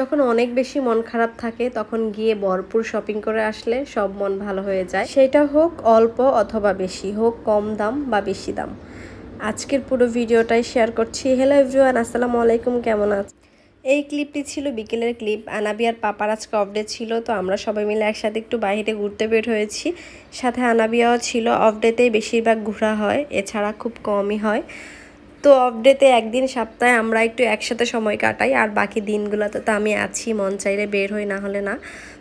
যখন অনেক বেশি মন খারাপ থাকে তখন গিয়ে ভরপুর শপিং করে আসলে সব মন ভালো হয়ে যায় সেটা হোক অল্প অথবা বেশি হোক কম দাম বা বেশি দাম আজকের পুরো ভিডিওটাই শেয়ার করছি হ্যালো এভরিওয়ান আসসালামু আলাইকুম কেমন আছে এই ক্লিপটি ছিল বিকেলের ক্লিপ আনাবি আর পাপার আজকে অফ ডে ছিল তো আমরা সবাই মিলে একসাথে একটু বাইরে ঘুরতে বের হয়েছি সাথে আনাবিয়াও ছিল অফ ডেতেই বেশিরভাগ ঘোরা হয় এছাড়া খুব কমই হয় তো অফ ডেতে একদিন সপ্তাহে আমরা একটু একসাথে সময় কাটাই আর বাকি দিনগুলোতে তো আমি আছি মন চাইলে বের হই না হলে না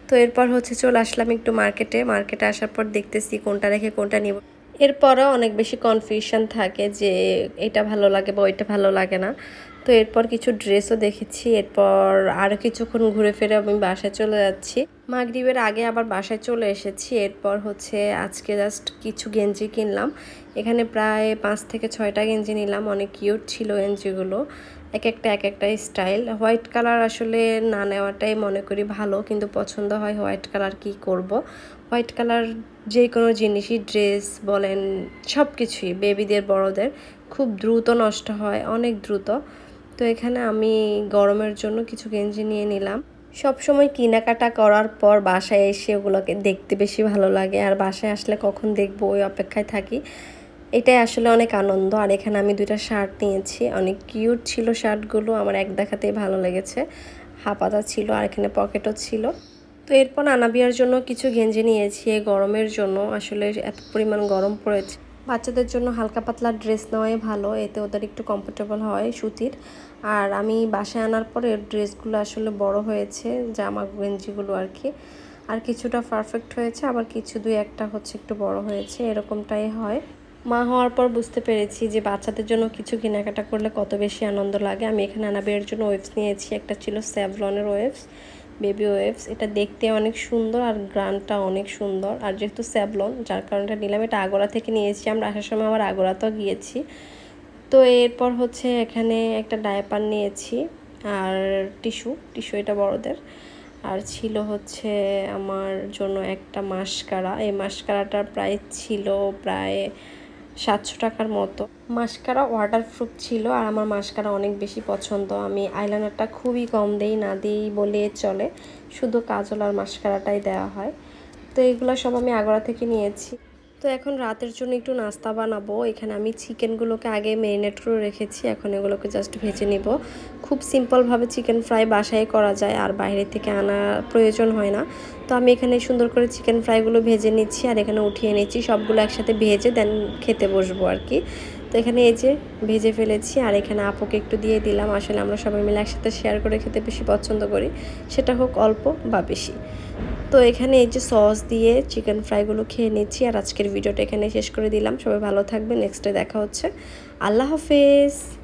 তো এরপর হচ্ছে চলে আসলাম একটু মার্কেটে মার্কেটে আসার পর দেখতেছি কোনটা রেখে কোনটা নিব এরপরও অনেক বেশি কনফিউশন থাকে যে এটা ভালো লাগে বা ওইটা ভালো লাগে না তো এরপর কিছু ড্রেসও দেখেছি এরপর আরও কিছুক্ষণ ঘুরে ফিরে আমি বাসায় চলে যাচ্ছি মাগরীবের আগে আবার বাসায় চলে এসেছি এরপর হচ্ছে আজকে জাস্ট কিছু গেঞ্জি কিনলাম এখানে প্রায় পাঁচ থেকে ছয়টা গেঞ্জি নিলাম অনেক কিউট ছিল গেঞ্জিগুলো এক একটা এক একটা স্টাইল হোয়াইট কালার আসলে না নেওয়াটাই মনে করি ভালো কিন্তু পছন্দ হয় হোয়াইট কালার কি করব। হোয়াইট কালার যে কোনো জিনিসই ড্রেস বলেন সব কিছুই বেবিদের বড়দের খুব দ্রুত নষ্ট হয় অনেক দ্রুত তো এখানে আমি গরমের জন্য কিছু গেঞ্জি নিয়ে নিলাম সব সময় কেনাকাটা করার পর বাসায় এসে ওগুলোকে দেখতে বেশি ভালো লাগে আর বাসায় আসলে কখন দেখবো ওই অপেক্ষায় থাকি এটাই আসলে অনেক আনন্দ আর এখানে আমি দুইটা শার্ট নিয়েছি অনেক কিউট ছিল শার্টগুলো আমার এক দেখাতেই ভালো লেগেছে হাপাতা ছিল আর এখানে পকেটও ছিল তো এরপর আনাবিয়ার জন্য কিছু গেঞ্জি নিয়েছি গরমের জন্য আসলে এত পরিমাণ গরম পড়েছে বাচ্চাদের জন্য হালকা পাতলা ড্রেস নেওয়াই ভালো এতে ওদের একটু কমফোর্টেবল হয় সুতির আর আমি বাসায় আনার পরে ড্রেসগুলো আসলে বড় হয়েছে জামা গেঞ্জিগুলো আর কি আর কিছুটা পারফেক্ট হয়েছে আবার কিছু দুই একটা হচ্ছে একটু বড় হয়েছে এরকমটাই হয় মা হওয়ার পর বুঝতে পেরেছি যে বাচ্চাদের জন্য কিছু কেনাকাটা করলে কত বেশি আনন্দ লাগে আমি এখানে বিয়ের জন্য ওয়েবস নিয়েছি একটা ছিল স্যাভলনের ওয়েবস বেবি ওয়েভস এটা দেখতে অনেক সুন্দর আর গ্রানটা অনেক সুন্দর আর যেহেতু স্যাবলন যার কারণটা নিলাম এটা আগোড়া থেকে নিয়েছি আমরা আসার সময় আমার আগোড়াতেও গিয়েছি তো এরপর হচ্ছে এখানে একটা ডায়াপার নিয়েছি আর টিস্যু টিস্যু এটা বড়দের আর ছিল হচ্ছে আমার জন্য একটা মাসকারা এই মাসকারাটার প্রায় ছিল প্রায় সাতশো টাকার মতো মাস্কারা ওয়াটার প্রুফ ছিল আর আমার মাস্কারা অনেক বেশি পছন্দ আমি আইলাইনারটা খুবই কম দেই না দিই বলে চলে শুধু কাজল আর মাস্কারাটাই দেওয়া হয় তো এগুলো সব আমি আগড়া থেকে নিয়েছি তো এখন রাতের জন্য একটু নাস্তা বানাবো এখানে আমি চিকেনগুলোকে আগে ম্যারিনেট করে রেখেছি এখন এগুলোকে জাস্ট ভেজে নেব খুব সিম্পলভাবে চিকেন ফ্রাই বাসায় করা যায় আর বাইরে থেকে আনা প্রয়োজন হয় না তো আমি এখানে সুন্দর করে চিকেন ফ্রাইগুলো ভেজে নিচ্ছি আর এখানে উঠিয়ে নিচ্ছি সবগুলো একসাথে ভেজে দেন খেতে বসবো আর কি তো এখানে এই যে ভেজে ফেলেছি আর এখানে আপুকে একটু দিয়ে দিলাম আসলে আমরা সবাই মিলে একসাথে শেয়ার করে খেতে বেশি পছন্দ করি সেটা হোক অল্প বা বেশি তো এখানে এই যে সস দিয়ে চিকেন ফ্রাইগুলো খেয়ে নিচ্ছি আর আজকের ভিডিওটা এখানে শেষ করে দিলাম সবাই ভালো থাকবে নেক্সটে দেখা হচ্ছে আল্লাহ হাফেজ